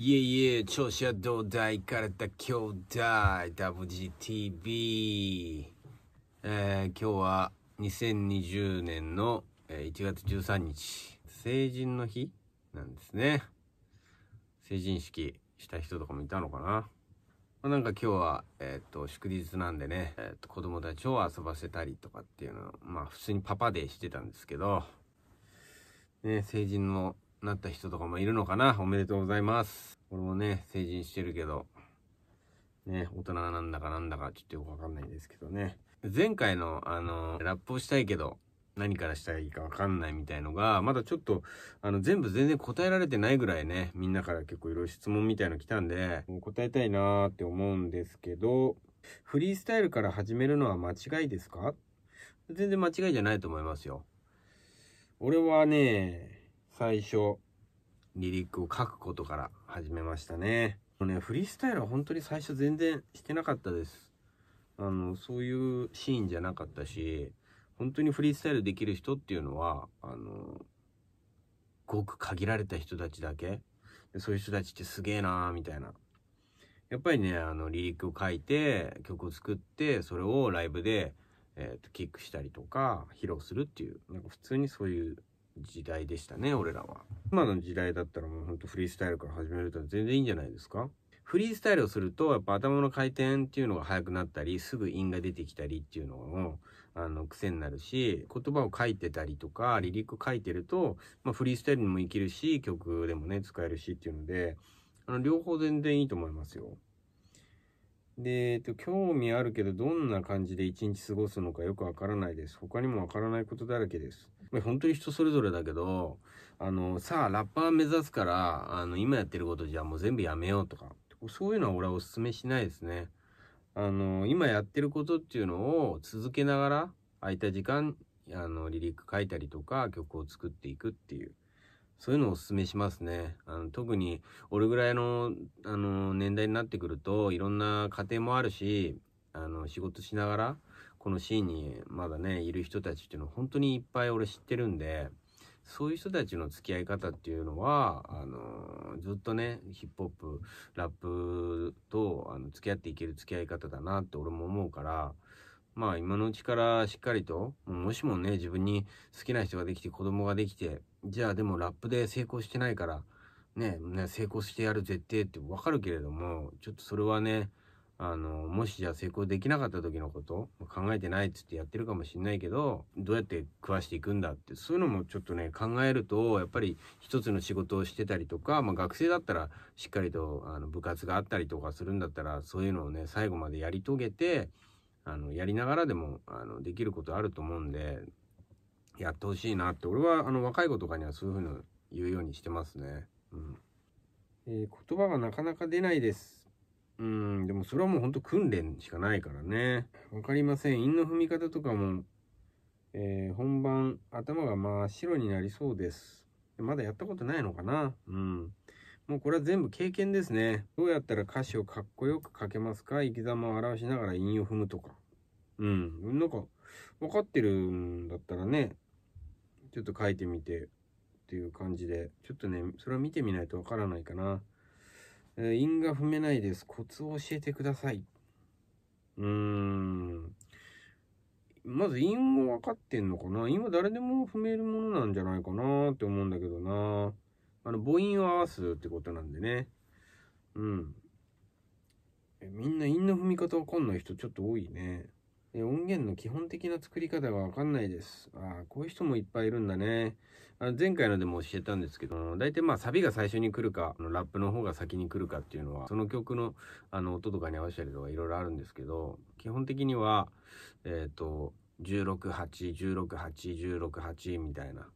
いえいえ、調子はどうだいかれた兄弟、WGTV。えー、今日は2020年の1月13日、成人の日なんですね。成人式した人とかもいたのかな、まなんか今日は、えっ、ー、と、祝日なんでね、えっ、ー、と、子供たちを遊ばせたりとかっていうのを、まあ普通にパパでしてたんですけど、ね、成人のなった人とかもいるのかな。おめでとうございます。俺もね、成人してるけど、ね、大人なんだかなんだかちょっとよくわかんないですけどね。前回の、あの、ラップをしたいけど、何からしたらいいかわかんないみたいのが、まだちょっと、あの、全部全然答えられてないぐらいね、みんなから結構いろいろ質問みたいの来たんで、もう答えたいなーって思うんですけど、フリースタイルから始めるのは間違いですか全然間違いじゃないと思いますよ。俺はね、最初、離陸を書くことから始めましたね。もうね、フリースタイルは本当に最初全然してなかったです。あの、そういうシーンじゃなかったし、本当にフリースタイルできる人っていうのは、あの、ごく限られた人たちだけ。そういう人たちってすげえなーみたいな。やっぱりね、あの、離陸を書いて、曲を作って、それをライブで、えっ、ー、と、キックしたりとか、披露するっていう、なんか普通にそういう時代でしたね俺らは今の時代だったらもうほんとフリースタイルから始めると全然いいんじゃないですかフリースタイルをするとやっぱ頭の回転っていうのが速くなったりすぐ韻が出てきたりっていうのもあの癖になるし言葉を書いてたりとか離陸書いてると、まあ、フリースタイルにも生きるし曲でもね使えるしっていうのであの両方全然いいと思いますよ。で、えっと、興味あるけど、どんな感じで一日過ごすのかよくわからないです。他にもわからないことだらけです。ま本当に人それぞれだけど、あの、さあ、ラッパー目指すから、あの、今やってることじゃもう全部やめようとか、そういうのは俺はお勧めしないですね。あの、今やってることっていうのを続けながら、空いた時間、あの、リリック書いたりとか、曲を作っていくっていう。そういうのをおすすめしますね。あの特に、俺ぐらいの、あの、年代になってくると、いろんな家庭もあるし、あの、仕事しながら、このシーンにまだね、いる人たちっていうのは本当にいっぱい俺知ってるんで、そういう人たちの付き合い方っていうのは、あのー、ずっとね、ヒップホップ、ラップと、あの、付き合っていける付き合い方だなって俺も思うから、まあ今のうちからしっかりと、もしもね、自分に好きな人ができて子供ができて、じゃあでもラップで成功してないから、ね、ね成功してやる絶対ってわかるけれども、ちょっとそれはね、あの、もしじゃあ成功できなかった時のこと、考えてないっつってやってるかもしんないけど、どうやって食わしていくんだって、そういうのもちょっとね、考えると、やっぱり一つの仕事をしてたりとか、まあ学生だったらしっかりとあの部活があったりとかするんだったら、そういうのをね、最後までやり遂げて、あのやりながらでもあのできることあると思うんでやってほしいなって俺はあの若い子とかにはそういうふうに言うようにしてますね。うんえー、言葉がなかなか出ないです。うん、でもそれはもうほんと訓練しかないからね。わかりません。韻の踏み方とかも、えー、本番、頭が真っ白になりそうです。まだやったことないのかなうん。もうこれは全部経験ですね。どうやったら歌詞をかっこよく書けますか生き様を表しながら韻を踏むとか。うん。なんか、分かってるんだったらね、ちょっと書いてみてっていう感じで、ちょっとね、それは見てみないと分からないかな。えー、因が踏めないです。コツを教えてください。うーん。まず因も分かってんのかな因は誰でも踏めるものなんじゃないかなって思うんだけどな。あの、母音を合わすってことなんでね。うん。みんな因の踏み方わかんない人ちょっと多いね。音源の基本的な作り方がわかんないです。ああ、こういう人もいっぱいいるんだね。あ前回のでも教えたんですけど、大体まあサビが最初に来るか、ラップの方が先に来るかっていうのは、その曲のあの音とかに合わせたりとかいろいろあるんですけど、基本的には、えっ、ー、と、16-8、16-8、16-8みたいな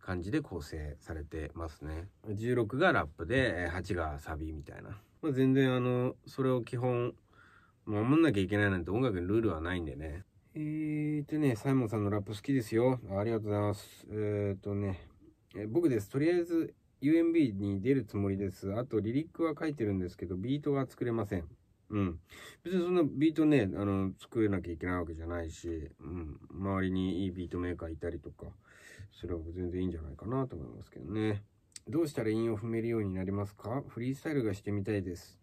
感じで構成されてますね。16がラップで、8がサビみたいな。まあ、全然あの、それを基本守んなきゃいけないなんて音楽にルールはないんでね。えーとね、サイモンさんのラップ好きですよ。ありがとうございます。えーとね、え僕です。とりあえず UMB に出るつもりです。あと、リリックは書いてるんですけど、ビートは作れません。うん。別にそんなビートね、あの、作れなきゃいけないわけじゃないし、うん。周りにいいビートメーカーいたりとか、それは全然いいんじゃないかなと思いますけどね。どうしたら韻を踏めるようになりますかフリースタイルがしてみたいです。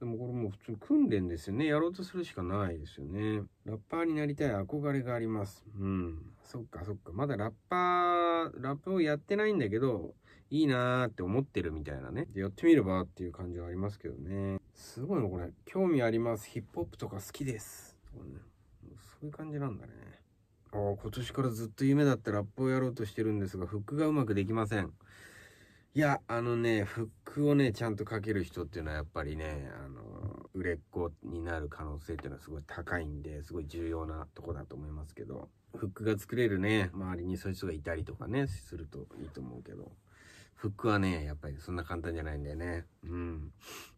でもこれもう普通訓練ですよね。やろうとするしかないですよね。ラッパーになりたい憧れがあります。うん。そっかそっか。まだラッパー、ラップをやってないんだけど、いいなーって思ってるみたいなね。でやってみればっていう感じはありますけどね。すごいのこれ。興味あります。ヒップホップとか好きです。そういう感じなんだね。ああ、今年からずっと夢だったラップをやろうとしてるんですが、フックがうまくできません。いや、あのね、フックをね、ちゃんとかける人っていうのはやっぱりね、あの、売れっ子になる可能性っていうのはすごい高いんで、すごい重要なとこだと思いますけど、フックが作れるね、周りにそういう人がいたりとかね、するといいと思うけど、フックはね、やっぱりそんな簡単じゃないんだよね。うん。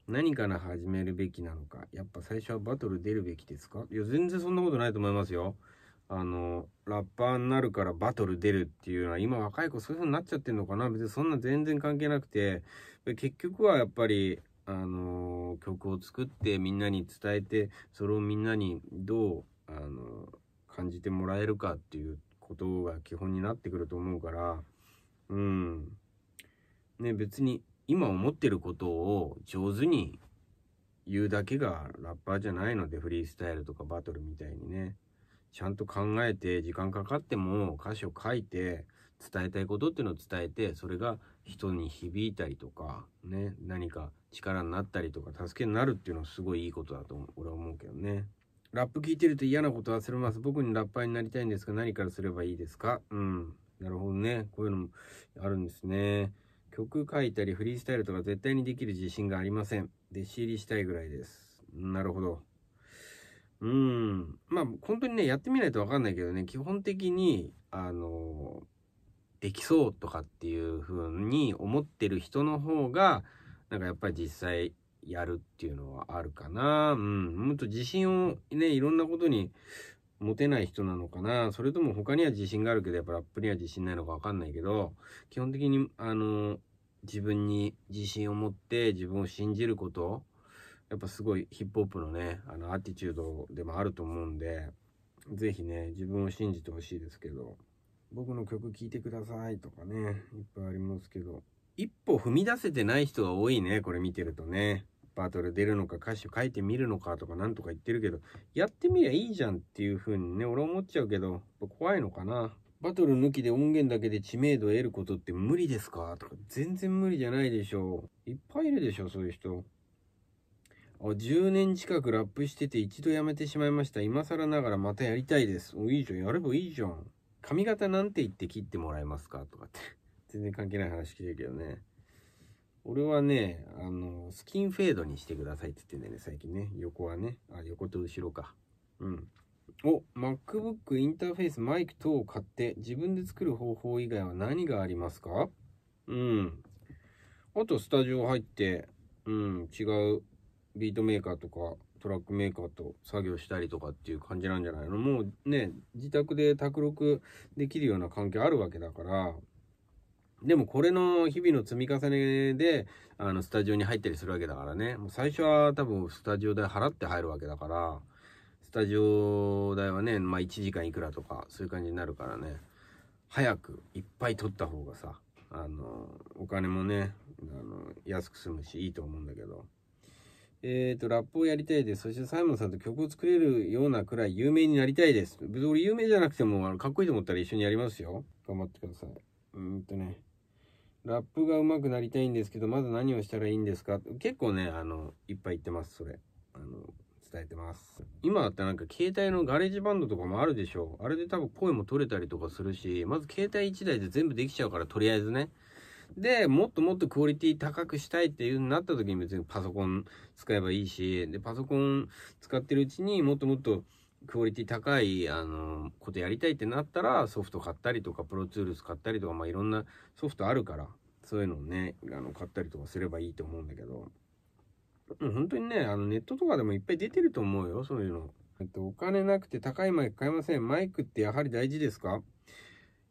何から始めるべきなのか。やっぱ最初はバトル出るべきですかいや、全然そんなことないと思いますよ。あのラッパーになるからバトル出るっていうのは今若い子そういう風になっちゃってるのかな別にそんな全然関係なくて結局はやっぱりあの曲を作ってみんなに伝えてそれをみんなにどうあの感じてもらえるかっていうことが基本になってくると思うからうんね別に今思ってることを上手に言うだけがラッパーじゃないのでフリースタイルとかバトルみたいにねちゃんと考えて、時間かかっても歌詞を書いて、伝えたいことっていうのを伝えて、それが人に響いたりとか、ね、何か力になったりとか、助けになるっていうのはすごいいいことだと俺は思うけどね。ラップ聞いてると嫌なこと忘れます。僕にラッパーになりたいんですが、何からすればいいですかうん。なるほどね。こういうのもあるんですね。曲書いたりフリースタイルとか絶対にできる自信がありません。弟子入りしたいぐらいです。なるほど。うん。まあ、本当にね、やってみないとわかんないけどね、基本的に、あの、できそうとかっていう風に思ってる人の方が、なんかやっぱり実際やるっていうのはあるかな。うん。もっと自信をね、いろんなことに持てない人なのかな。それとも他には自信があるけど、やっぱラップには自信ないのかわかんないけど、基本的に、あの、自分に自信を持って自分を信じることやっぱすごいヒップホップのね、あの、アティチュードでもあると思うんで、ぜひね、自分を信じてほしいですけど、僕の曲聴いてくださいとかね、いっぱいありますけど、一歩踏み出せてない人が多いね、これ見てるとね。バトル出るのか歌詞書いてみるのかとかなんとか言ってるけど、やってみりゃいいじゃんっていう風にね、俺思っちゃうけど、怖いのかな。バトル抜きで音源だけで知名度を得ることって無理ですかとか、全然無理じゃないでしょう。いっぱいいるでしょ、そういう人。10年近くラップしてて一度やめてしまいました。今更ながらまたやりたいです。お、いいじゃん。やればいいじゃん。髪型なんて言って切ってもらえますかとかって。全然関係ない話聞いてるけどね。俺はね、あの、スキンフェードにしてくださいって言ってんだよね、最近ね。横はね。あ、横と後ろか。うん。お、MacBook インターフェースマイク等を買って自分で作る方法以外は何がありますかうん。あと、スタジオ入って、うん、違うビートメーカーとかトラックメーカーと作業したりとかっていう感じなんじゃないのもうね自宅で卓録できるような環境あるわけだからでもこれの日々の積み重ねであのスタジオに入ったりするわけだからねもう最初は多分スタジオ代払って入るわけだからスタジオ代はねまあ1時間いくらとかそういう感じになるからね早くいっぱい取った方がさあのお金もねあの安く済むしいいと思うんだけど。えっ、ー、と、ラップをやりたいです。そしてサイモンさんと曲を作れるようなくらい有名になりたいです。別に俺有名じゃなくても、あの、かっこいいと思ったら一緒にやりますよ。頑張ってください。うんとね。ラップが上手くなりたいんですけど、まず何をしたらいいんですか結構ね、あの、いっぱい言ってます、それ。あの、伝えてます。今だったらなんか携帯のガレージバンドとかもあるでしょあれで多分声も取れたりとかするし、まず携帯1台で全部できちゃうから、とりあえずね。で、もっともっとクオリティ高くしたいっていうなった時に別にパソコン使えばいいし、で、パソコン使ってるうちにもっともっとクオリティ高い、あの、ことやりたいってなったら、ソフト買ったりとか、プロツールス買ったりとか、まあ、いろんなソフトあるから、そういうのをね、あの、買ったりとかすればいいと思うんだけど、う本当にね、あの、ネットとかでもいっぱい出てると思うよ、そういうの。えっと、お金なくて高いマイク買えません。マイクってやはり大事ですか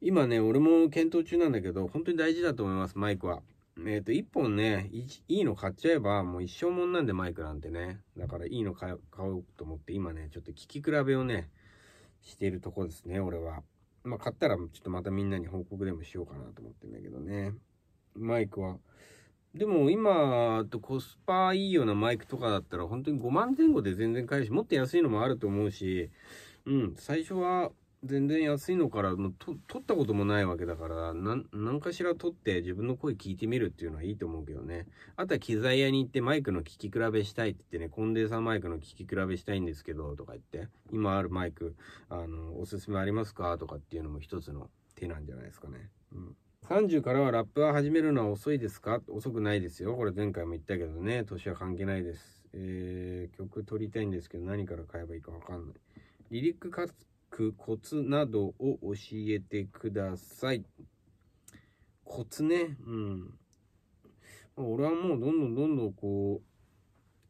今ね、俺も検討中なんだけど、本当に大事だと思います、マイクは。えっ、ー、と、1本ねい、いいの買っちゃえば、もう一生もんなんで、マイクなんてね。だから、いいの買おうと思って、今ね、ちょっと聞き比べをね、しているとこですね、俺は。まあ、買ったら、ちょっとまたみんなに報告でもしようかなと思ってんだけどね。マイクは。でも今とコスパいいようなマイクとかだったら本当に5万前後で全然買えるし、もっと安いのもあると思うし、うん、最初は全然安いのから取ったこともないわけだから何かしら取って自分の声聞いてみるっていうのはいいと思うけどねあとは機材屋に行ってマイクの聴き比べしたいって言ってねコンデンサーマイクの聴き比べしたいんですけどとか言って今あるマイクあのおすすめありますかとかっていうのも一つの手なんじゃないですかね。うん30からはラップは始めるのは遅いですか遅くないですよ。これ前回も言ったけどね、年は関係ないです。えー、曲撮りたいんですけど何から買えばいいかわかんない。リリックくコツなどを教えてください。コツね。うん。俺はもうどんどんどんどんこう、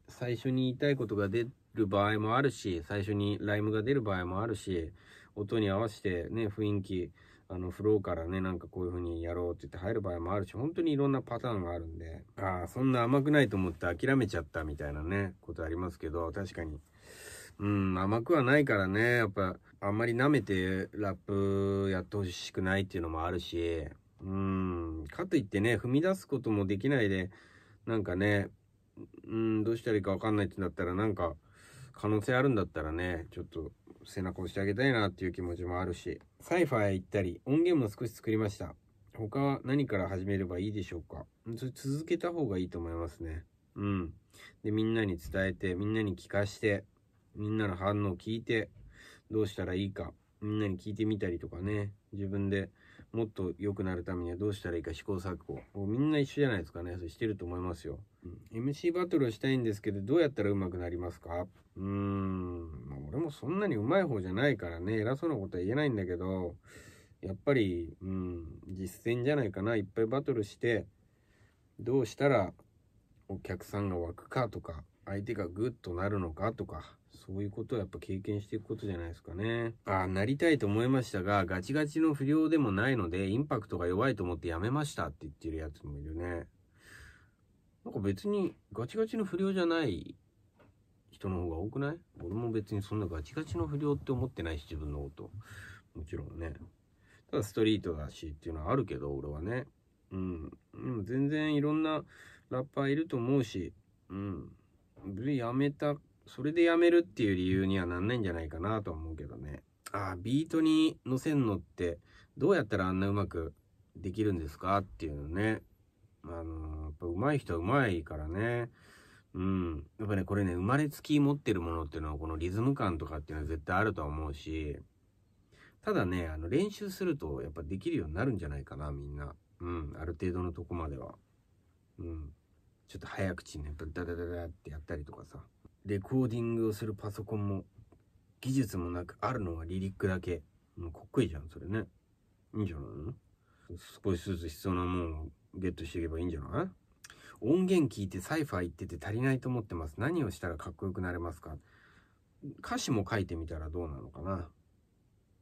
最初に言いたいことが出る場合もあるし、最初にライムが出る場合もあるし、音に合わせてね、雰囲気、あの、フローからね、なんかこういう風にやろうって言って入る場合もあるし、本当にいろんなパターンがあるんで、ああ、そんな甘くないと思って諦めちゃったみたいなね、ことありますけど、確かに。うん、甘くはないからね、やっぱ、あんまり舐めてラップやってほしくないっていうのもあるし、うん、かといってね、踏み出すこともできないで、なんかね、うん、どうしたらいいかわかんないってなったら、なんか、可能性あるんだったらね、ちょっと背中押してあげたいなっていう気持ちもあるし、サイファーへ行ったり、音源も少し作りました。他は何から始めればいいでしょうか続けた方がいいと思いますね。うん。で、みんなに伝えて、みんなに聞かして、みんなの反応を聞いて、どうしたらいいか、みんなに聞いてみたりとかね、自分でもっと良くなるためにはどうしたらいいか試行錯誤。みんな一緒じゃないですかね。それしてると思いますよ。うん、MC バトルをしたいんですけど、どうやったら上手くなりますかうーん、まあ、俺もそんなに上手い方じゃないからね、偉そうなことは言えないんだけど、やっぱり、うん、実践じゃないかな。いっぱいバトルして、どうしたらお客さんが湧くかとか、相手がグッとなるのかとか、そういうことはやっぱ経験していくことじゃないですかね。ああ、なりたいと思いましたが、ガチガチの不良でもないので、インパクトが弱いと思ってやめましたって言ってるやつもいるね。なんか別にガチガチの不良じゃない人の方が多くない俺も別にそんなガチガチの不良って思ってないし、自分のこと。もちろんね。ただストリートだしっていうのはあるけど、俺はね。うん。でも全然いろんなラッパーいると思うし、うん。別にやめたそれでやめるっていう理由にはなんないんじゃないかなとは思うけどね。ああ、ビートに乗せんのって、どうやったらあんなうまくできるんですかっていうのね。あのー、やっぱ上手い人は上手いからね。うん。やっぱね、これね、生まれつき持ってるものっていうのは、このリズム感とかっていうのは絶対あるとは思うし、ただね、あの、練習すると、やっぱできるようになるんじゃないかな、みんな。うん。ある程度のとこまでは。うん。ちょっと早口にね、ダダダダってやったりとかさ。レコーディングをするパソコンも技術もなくあるのはリリックだけ。もうかっこいいじゃん、それね。いいんじゃないの少しずつ必要なものをゲットしていけばいいんじゃない音源聞いてサイファー言ってて足りないと思ってます。何をしたらかっこよくなれますか歌詞も書いてみたらどうなのかな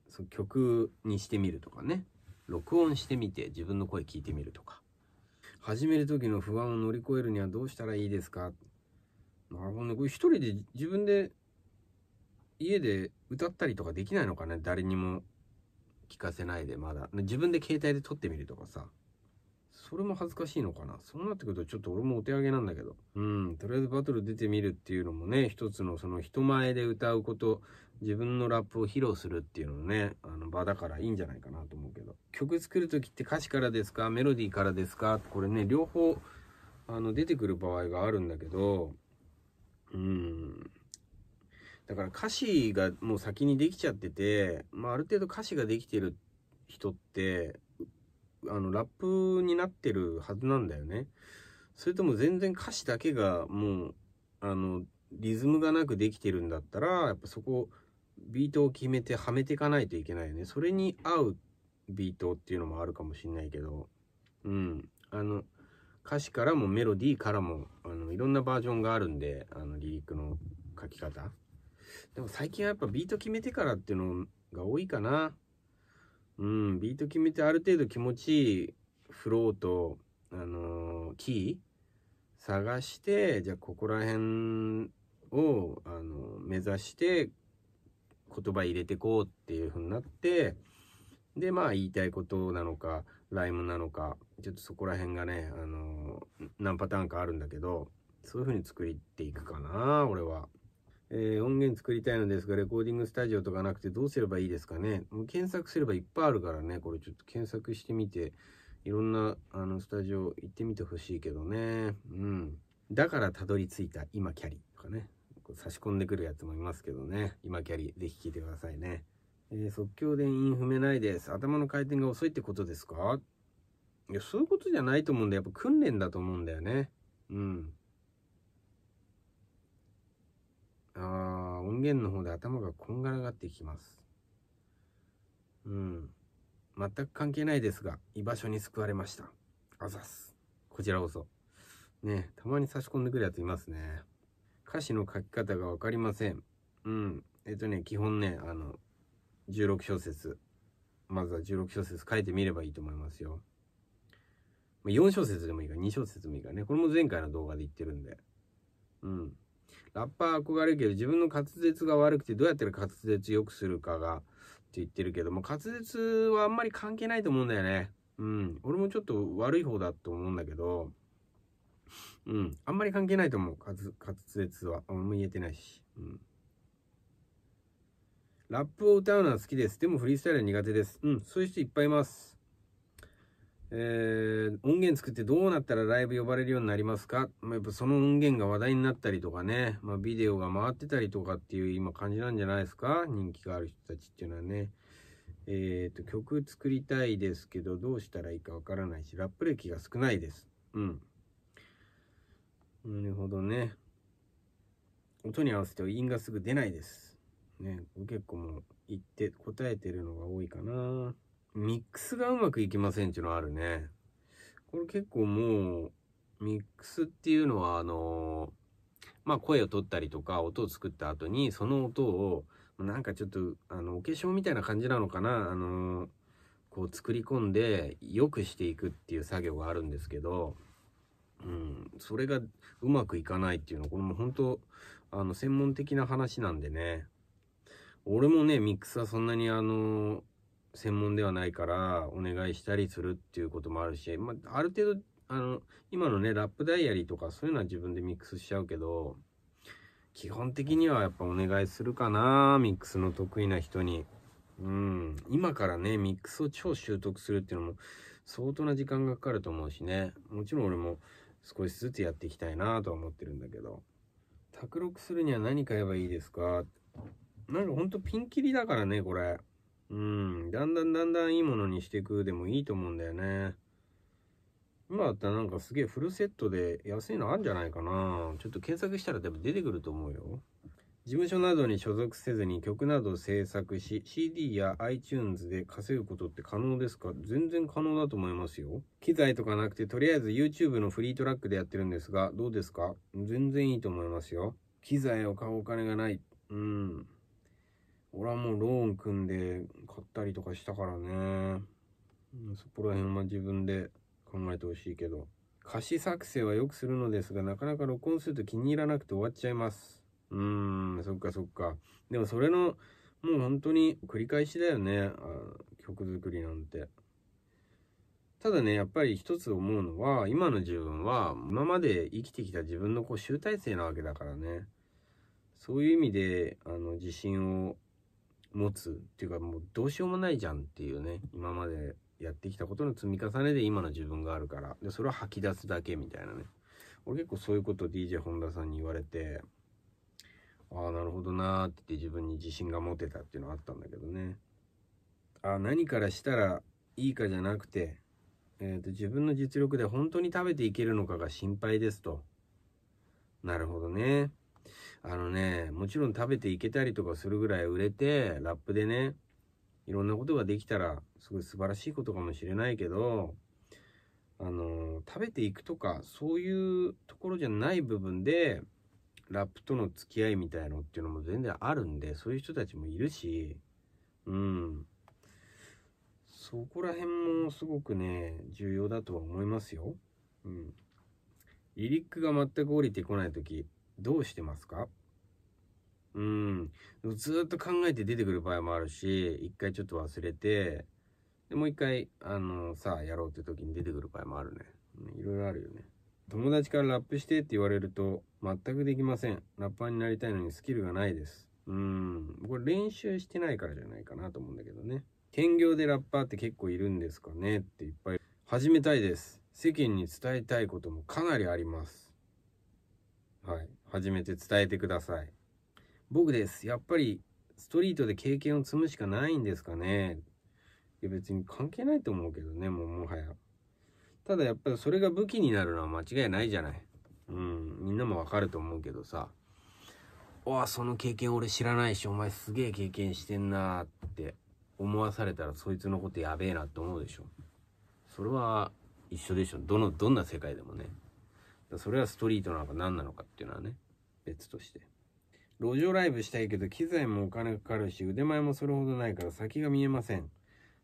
そ曲にしてみるとかね。録音してみて自分の声聞いてみるとか。始める時の不安を乗り越えるにはどうしたらいいですかなるほどね。これ一人で自分で家で歌ったりとかできないのかね誰にも聞かせないでまだ。自分で携帯で撮ってみるとかさ。それも恥ずかしいのかなそうなってくるとちょっと俺もお手上げなんだけど。うん。とりあえずバトル出てみるっていうのもね、一つのその人前で歌うこと、自分のラップを披露するっていうのもね、あの場だからいいんじゃないかなと思うけど。曲作る時って歌詞からですかメロディーからですかこれね、両方、あの、出てくる場合があるんだけど、うん。だから歌詞がもう先にできちゃってて、まあ、ある程度歌詞ができてる人って、あの、ラップになってるはずなんだよね。それとも全然歌詞だけがもう、あの、リズムがなくできてるんだったら、やっぱそこ、ビートを決めてはめていかないといけないよね。それに合うビートっていうのもあるかもしんないけど、うん。あの、歌詞からもメロディーからもあのいろんなバージョンがあるんであのリリックの書き方でも最近はやっぱビート決めてからっていうのが多いかなうんビート決めてある程度気持ちいいフローとあのー、キー探してじゃあここら辺をあの目指して言葉入れてこうっていう風になってでまあ言いたいことなのかライムなのかちょっとそこら辺がね、あのー、何パターンかあるんだけどそういう風に作っていくかな俺は。えー、音源作りたいのですが、レコーディングスタジオとかなくてどうすればいいですかねもう検索すればいっぱいあるからね、これちょっと検索してみて、いろんなあのスタジオ行ってみてほしいけどね。うん。だからたどり着いた今キャリとかね。こう差し込んでくるやつもいますけどね。今キャリ、ぜひ聴いてくださいね。えー、即興で韻踏めないです。頭の回転が遅いってことですかいや、そういうことじゃないと思うんだやっぱ訓練だと思うんだよね。うん。ああ、音源の方で頭がこんがらがってきます。うん。全く関係ないですが、居場所に救われました。あざす。こちらこそ。ねたまに差し込んでくるやついますね。歌詞の書き方が分かりません。うん。えっとね、基本ね、あの、16小節まずは16小節書いてみればいいと思いますよ4小節でもいいから2小節でもいいからねこれも前回の動画で言ってるんでうんラッパー憧れるけど自分の滑舌が悪くてどうやったら滑舌良くするかがって言ってるけども滑舌はあんまり関係ないと思うんだよねうん俺もちょっと悪い方だと思うんだけどうんあんまり関係ないと思う滑舌はあんま言えてないしうんラップを歌うのは好きです。でもフリースタイルは苦手です。うん、そういう人いっぱいいます。えー、音源作ってどうなったらライブ呼ばれるようになりますか、まあ、やっぱその音源が話題になったりとかね、まあ、ビデオが回ってたりとかっていう今感じなんじゃないですか人気がある人たちっていうのはね。えっ、ー、と、曲作りたいですけど、どうしたらいいかわからないし、ラップ歴が少ないです。うん。なるほどね。音に合わせて音がすぐ出ないです。ね、結構もう言って答えてるのが多いかな。ミックスがうまくいきませんっていうのはあるね。これ結構もう、ミックスっていうのはあのまあ声を取ったりとか音を作った後にその音をなんかちょっとあのお化粧みたいな感じなのかなあのこう作り込んで良くしていくっていう作業があるんですけど、うん、それがうまくいかないっていうのこれも本当あの専門的な話なんでね俺もね、ミックスはそんなにあの、専門ではないから、お願いしたりするっていうこともあるし、まあ、ある程度、あの、今のね、ラップダイアリーとかそういうのは自分でミックスしちゃうけど、基本的にはやっぱお願いするかな、ミックスの得意な人に。うん、今からね、ミックスを超習得するっていうのも相当な時間がかかると思うしね。もちろん俺も少しずつやっていきたいなとは思ってるんだけど。卓録するには何買えばいいですかなんかほんとピンキリだからね、これ。うん。だんだんだんだんいいものにしていくでもいいと思うんだよね。今だったらなんかすげえフルセットで安いのあるんじゃないかな。ちょっと検索したら多分出てくると思うよ。事務所などに所属せずに曲などを制作し CD や iTunes で稼ぐことって可能ですか全然可能だと思いますよ機材とかなくてとりあえず YouTube のフリートラックでやってるんですがどうですか全然いいと思いますよ機材を買うお金がないうん俺はもうローン組んで買ったりとかしたからね。そこら辺は自分で考えてほしいけど。歌詞作成はよくするのですが、なかなか録音すると気に入らなくて終わっちゃいます。うーん、そっかそっか。でもそれの、もう本当に繰り返しだよね。あ曲作りなんて。ただね、やっぱり一つ思うのは、今の自分は、今まで生きてきた自分のこう集大成なわけだからね。そういう意味で、あの、自信を持つっていうかもうどうしようもないじゃんっていうね今までやってきたことの積み重ねで今の自分があるからでそれを吐き出すだけみたいなね俺結構そういうこと DJ 本田さんに言われてああなるほどなーって言って自分に自信が持てたっていうのはあったんだけどねあ何からしたらいいかじゃなくて、えーと、と自分の実力で本当に食べていけるのかが心配ですとなるほどねあのね、もちろん食べていけたりとかするぐらい売れて、ラップでね、いろんなことができたら、すごい素晴らしいことかもしれないけど、あの、食べていくとか、そういうところじゃない部分で、ラップとの付き合いみたいのっていうのも全然あるんで、そういう人たちもいるし、うん。そこら辺もすごくね、重要だとは思いますよ。うん。リリックが全く降りてこない時どうしてますかうん。ずっと考えて出てくる場合もあるし、一回ちょっと忘れて、でもう一回、あの、さあやろうって時に出てくる場合もあるね。いろいろあるよね。友達からラップしてって言われると、全くできません。ラッパーになりたいのにスキルがないです。うん。これ練習してないからじゃないかなと思うんだけどね。兼業でラッパーって結構いるんですかねっていっぱい。始めたいです。世間に伝えたいこともかなりあります。はい。初めて伝えてください。僕です。やっぱり、ストリートで経験を積むしかないんですかね。いや、別に関係ないと思うけどね、もうもはや。ただやっぱりそれが武器になるのは間違いないじゃない。うん、みんなもわかると思うけどさ。わあ、その経験俺知らないし、お前すげえ経験してんなって思わされたらそいつのことやべえなって思うでしょ。それは一緒でしょ。どの、どんな世界でもね。それはストリートなのか何なのかっていうのはね、別として。路上ライブしたいけど、機材もお金かかるし、腕前もそれほどないから先が見えません。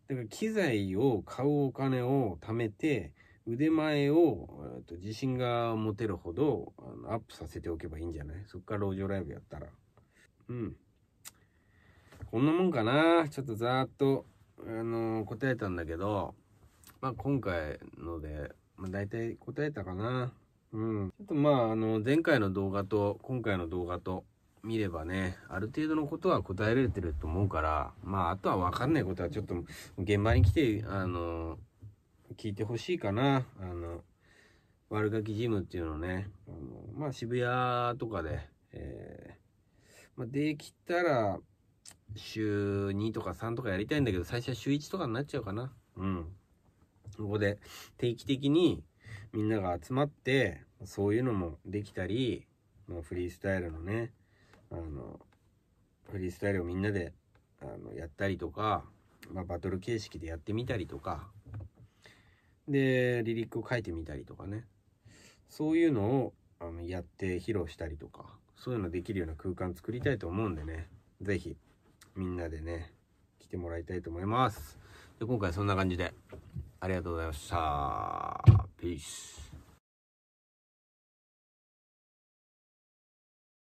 だから機材を買うお金を貯めて、腕前を、と自信が持てるほどアップさせておけばいいんじゃないそっから路上ライブやったら。うん。こんなもんかな。ちょっとざーっと、あのー、答えたんだけど、まあ今回ので、まあ大体答えたかな。うん。ちょっとまあ、あの、前回の動画と、今回の動画と、見ればね、ある程度のことは答えられてると思うから、まあ、あとはわかんないことは、ちょっと、現場に来て、あの、聞いてほしいかな。あの、悪ガキジムっていうのね、あのまあ、渋谷とかで、えー、まあ、できたら、週2とか3とかやりたいんだけど、最初は週1とかになっちゃうかな。うん。ここで定期的に、みんなが集まって、そういうのもできたり、もうフリースタイルのね、あの、フリースタイルをみんなで、あの、やったりとか、まあ、バトル形式でやってみたりとか、で、リリックを書いてみたりとかね、そういうのを、あの、やって披露したりとか、そういうのできるような空間作りたいと思うんでね、是非みんなでね、来てもらいたいと思います。で、今回そんな感じで、ありがとうございました。Peace.